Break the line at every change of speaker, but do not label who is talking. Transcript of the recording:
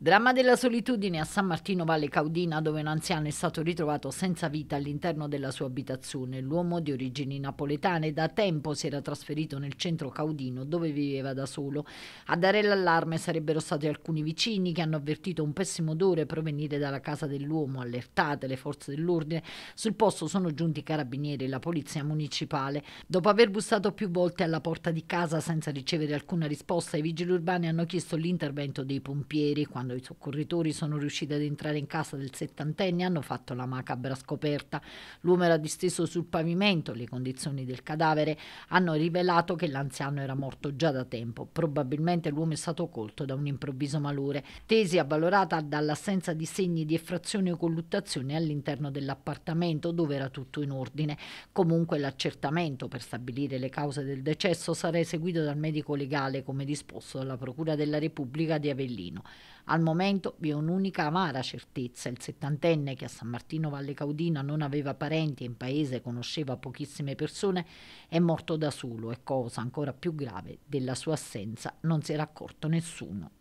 Dramma della solitudine a San Martino Valle Caudina dove un anziano è stato ritrovato senza vita all'interno della sua abitazione. L'uomo di origini napoletane da tempo si era trasferito nel centro caudino dove viveva da solo. A dare l'allarme sarebbero stati alcuni vicini che hanno avvertito un pessimo odore provenire dalla casa dell'uomo. Allertate le forze dell'ordine, sul posto sono giunti i carabinieri e la polizia municipale. Dopo aver bussato più volte alla porta di casa senza ricevere alcuna risposta, i vigili urbani hanno chiesto l'intervento dei pompieri. Quando quando i soccorritori sono riusciti ad entrare in casa del settantenne hanno fatto la macabra scoperta. L'uomo era disteso sul pavimento, le condizioni del cadavere hanno rivelato che l'anziano era morto già da tempo. Probabilmente l'uomo è stato colto da un improvviso malore. Tesi avvalorata dall'assenza di segni di effrazione o colluttazione all'interno dell'appartamento dove era tutto in ordine. Comunque l'accertamento per stabilire le cause del decesso sarà eseguito dal medico legale come disposto dalla Procura della Repubblica di Avellino. Al al momento vi è un'unica amara certezza, il settantenne che a San Martino Valle Caudina non aveva parenti e in paese conosceva pochissime persone, è morto da solo e cosa ancora più grave della sua assenza non si era accorto nessuno.